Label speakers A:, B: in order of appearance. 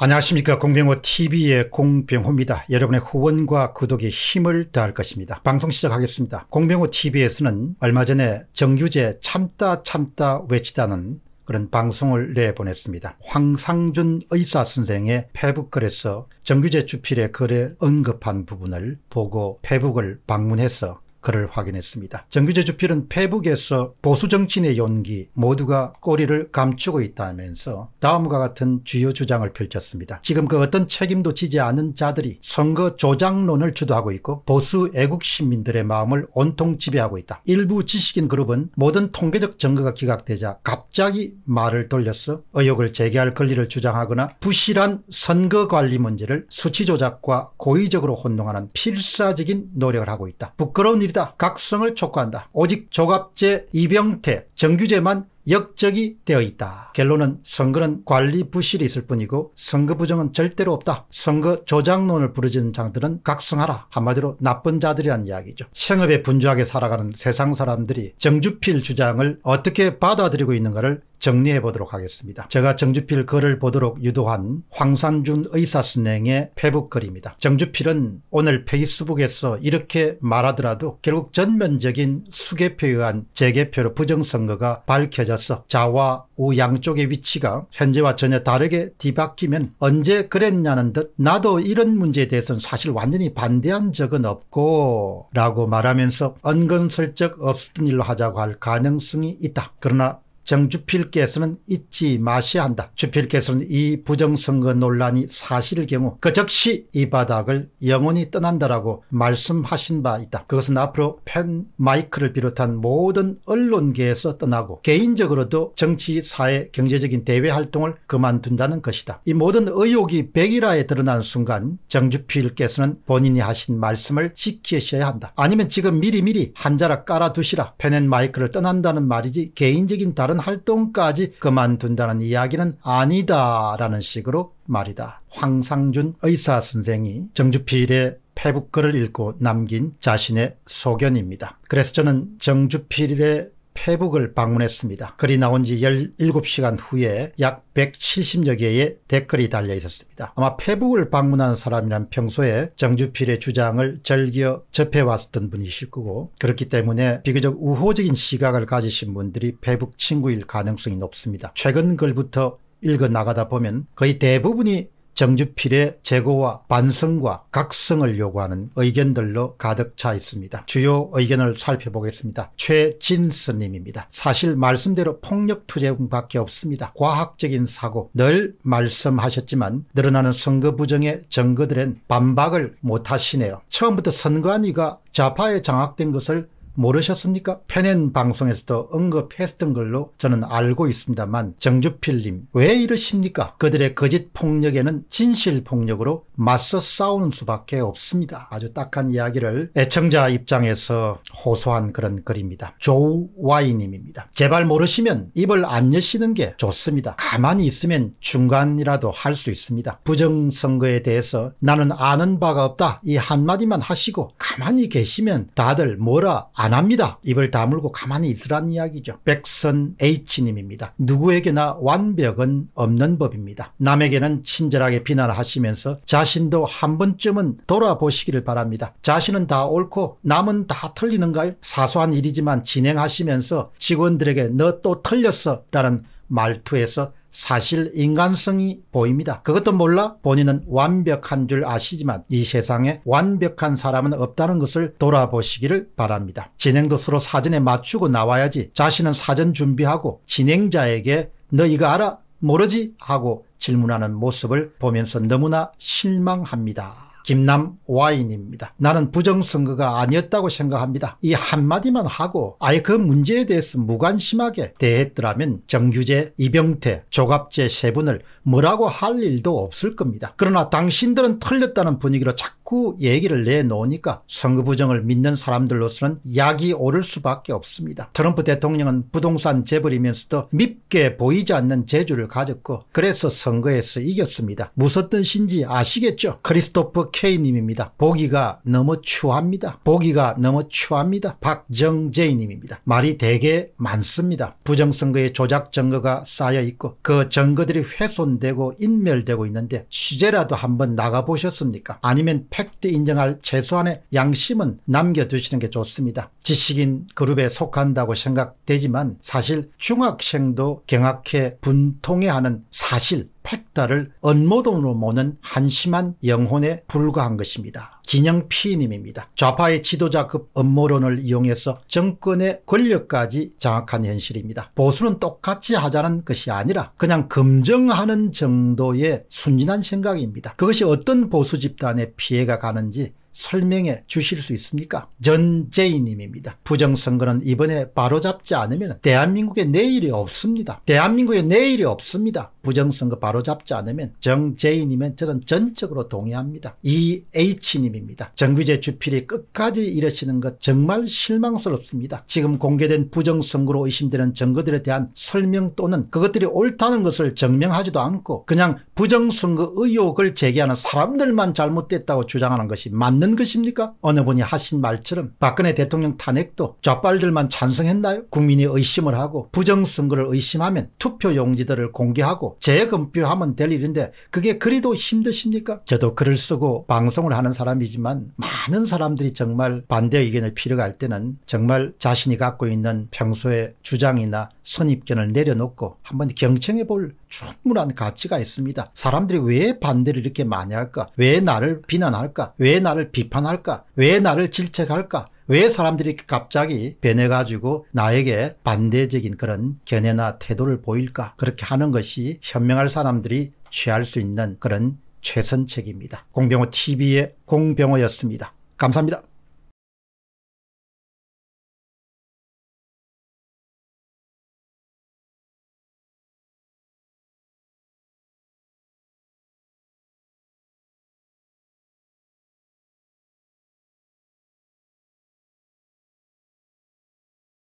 A: 안녕하십니까 공병호 tv의 공병호입니다. 여러분의 후원과 구독에 힘을 다할 것입니다. 방송 시작하겠습니다. 공병호 tv에서는 얼마 전에 정규제 참다 참다 외치다는 그런 방송을 내보냈습니다. 황상준 의사 선생의 페북글에서 정규제 주필의 글에 언급한 부분을 보고 페북을 방문해서 그를 확인했습니다. 정규재주필은 페북에서 보수 정치인의 연기 모두가 꼬리를 감추고 있다면서 다음과 같은 주요 주장을 펼쳤습니다. 지금 그 어떤 책임도 지지 않은 자들이 선거 조작론을 주도하고 있고 보수 애국 시민들의 마음을 온통 지배하고 있다. 일부 지식인 그룹은 모든 통계적 증거가 기각되자 갑자기 말을 돌려서 의혹을 제기할 권리를 주장하거나 부실한 선거관리 문제를 수치조작과 고의적으로 혼동하는 필사적인 노력을 하고 있다. 부끄러운 일이다. 각성을 촉구한다. 오직 조갑제 이병태 정규제만 역적이 되어 있다. 결론은 선거는 관리 부실이 있을 뿐이고 선거 부정은 절대로 없다. 선거 조작론을 부르짖는 장들은 각성하라. 한마디로 나쁜 자들이란 이야기죠. 생업에 분주하게 살아가는 세상 사람들이 정주필 주장을 어떻게 받아들이고 있는가를 정리해 보도록 하겠습니다. 제가 정주필 글을 보도록 유도한 황산준 의사선행의 페북글입니다. 정주필은 오늘 페이스북에서 이렇게 말하더라도 결국 전면적인 수개표에 의한 재개표로 부정선거가 밝혀져서 자와 우 양쪽의 위치가 현재와 전혀 다르게 뒤바뀌면 언제 그랬냐는 듯 나도 이런 문제에 대해서는 사실 완전히 반대한 적은 없고 라고 말하면서 은근슬쩍 없었던 일로 하자고 할 가능성이 있다. 그러나 정주필께서는 잊지 마셔야 한다. 주필께서는 이 부정선거 논란이 사실일 경우 그 즉시 이 바닥을 영원히 떠난다라고 말씀하신 바 있다. 그것은 앞으로 팬 마이크를 비롯한 모든 언론계에서 떠나고 개인적으로도 정치, 사회, 경제적인 대외 활동을 그만둔다는 것이다. 이 모든 의혹이 백일화에 드러난 순간 정주필께서는 본인이 하신 말씀을 지키셔야 한다. 아니면 지금 미리미리 한자락 깔아두시라 팬앤 마이크를 떠난다는 말이지 개인적인 다른 했던 활동까지 그만둔다는 이야기는 아니다라는 식으로 말이다. 황상준 의사 선생이 정주필의 페북글을 읽고 남긴 자신의 소견입니다. 그래서 저는 정주필의 페북을 방문했습니다. 글이 나온 지 17시간 후에 약 170여 개의 댓글이 달려 있었습니다. 아마 페북을 방문한 사람이란 평소에 정주필의 주장을 즐겨 접해왔던 분이실 거고 그렇기 때문에 비교적 우호적인 시각을 가지신 분들이 페북 친구일 가능성이 높습니다. 최근 글부터 읽어나가다 보면 거의 대부분이 정주필의 재고와 반성과 각성을 요구하는 의견들로 가득 차 있습니다. 주요 의견을 살펴보겠습니다. 최진스님입니다. 사실 말씀대로 폭력투쟁밖에 없습니다. 과학적인 사고 늘 말씀하셨지만 늘어나는 선거 부정의 증거들엔 반박을 못하시네요. 처음부터 선관위가 좌파에 장악된 것을 모르셨습니까? 페넨 방송에서도 언급했던 걸로 저는 알고 있습니다만 정주필님 왜 이러십니까? 그들의 거짓 폭력에는 진실 폭력으로 맞서 싸우는 수밖에 없습니다. 아주 딱한 이야기를 애청자 입장에서 호소한 그런 글입니다. 조와이님입니다. 제발 모르시면 입을 안 여시는 게 좋습니다. 가만히 있으면 중간이라도 할 수 있습니다. 부정선거에 대해서 나는 아는 바가 없다 이 한마디만 하시고 가만히 계시면 다들 뭐라 안안 합니다. 입을 다물고 가만히 있으란 이야기죠. 백선 H님입니다. 누구에게나 완벽은 없는 법입니다. 남에게는 친절하게 비난하시면서 자신도 한 번쯤은 돌아보시기를 바랍니다. 자신은 다 옳고 남은 다 틀리는가요? 사소한 일이지만 진행하시면서 직원들에게 너 또 틀렸어 라는 말투에서 사실 인간성이 보입니다. 그것도 몰라 본인은 완벽한 줄 아시지만 이 세상에 완벽한 사람은 없다는 것을 돌아보시기를 바랍니다. 진행도 서로 사전에 맞추고 나와야지 자신은 사전 준비하고 진행자에게 너 이거 알아? 모르지? 하고 질문하는 모습을 보면서 너무나 실망합니다. 김남 와인입니다. 나는 부정선거가 아니었다고 생각합니다. 이 한마디만 하고 아예 그 문제에 대해서 무관심하게 대했더라면 정규재, 이병태, 조갑재 세 분을 뭐라고 할 일도 없을 겁니다. 그러나 당신들은 틀렸다는 분위기로 자꾸 자꾸 얘기를 내놓으니까 선거 부정을 믿는 사람들로서는 약이 오를 수밖에 없습니다. 트럼프 대통령은 부동산 재벌이면서도 밉게 보이지 않는 재주를 가졌고 그래서 선거에서 이겼습니다. 무슨 뜻신지 아시겠죠? 크리스토프 K님입니다. 보기가 너무 추합니다. 보기가 너무 추합니다. 박정재님입니다. 말이 되게 많습니다. 부정선거의 조작 증거가 쌓여 있고 그 증거들이 훼손되고 인멸되고 있는데 취재라도 한번 나가보셨습니까? 아니면 팩트 인정할 최소한의 양심은 남겨두시는 게 좋습니다. 지식인 그룹에 속한다고 생각되지만 사실 중학생도 경악해 분통해하는 사실 팩터를 언모돈으로 모는 한심한 영혼에 불과한 것입니다. 진영 피님입니다. 좌파의 지도자급 음모론을 이용해서 정권의 권력까지 장악한 현실입니다. 보수는 똑같이 하자는 것이 아니라 그냥 검증하는 정도의 순진한 생각입니다. 그것이 어떤 보수 집단에 피해가 가는지 설명해 주실 수 있습니까? 전재희님입니다. 부정선거는 이번에 바로잡지 않으면 대한민국의 내일이 없습니다. 대한민국의 내일이 없습니다. 부정선거 바로잡지 않으면 정재희님은 저는 전적으로 동의합니다. EH님입니다. 정규제 주필이 끝까지 이러시는 것 정말 실망스럽습니다. 지금 공개된 부정선거로 의심되는 증거들에 대한 설명 또는 그것들이 옳다는 것을 증명하지도 않고 그냥 부정선거 의혹을 제기하는 사람들만 잘못됐다고 주장하는 것이 맞 맞는 것입니까? 어느 분이 하신 말처럼 박근혜 대통령 탄핵도 좌빨들만 찬성했나요? 국민이 의심을 하고 부정선거를 의심하면 투표 용지들을 공개하고 재검표하면 될 일인데 그게 그리도 힘드십니까? 저도 글을 쓰고 방송을 하는 사람이지만 많은 사람들이 정말 반대 의견을 필요할 때는 정말 자신이 갖고 있는 평소의 주장이나 선입견을 내려놓고 한번 경청해 볼 충분한 가치가 있습니다. 사람들이 왜 반대를 이렇게 많이 할까? 왜 나를 비난할까? 왜 나를 비판할까? 왜 나를 질책할까? 왜 사람들이 갑자기 변해가지고 나에게 반대적인 그런 견해나 태도를 보일까? 그렇게 하는 것이 현명할 사람들이 취할 수 있는 그런 최선책입니다. 공병호 TV의 공병호였습니다. 감사합니다.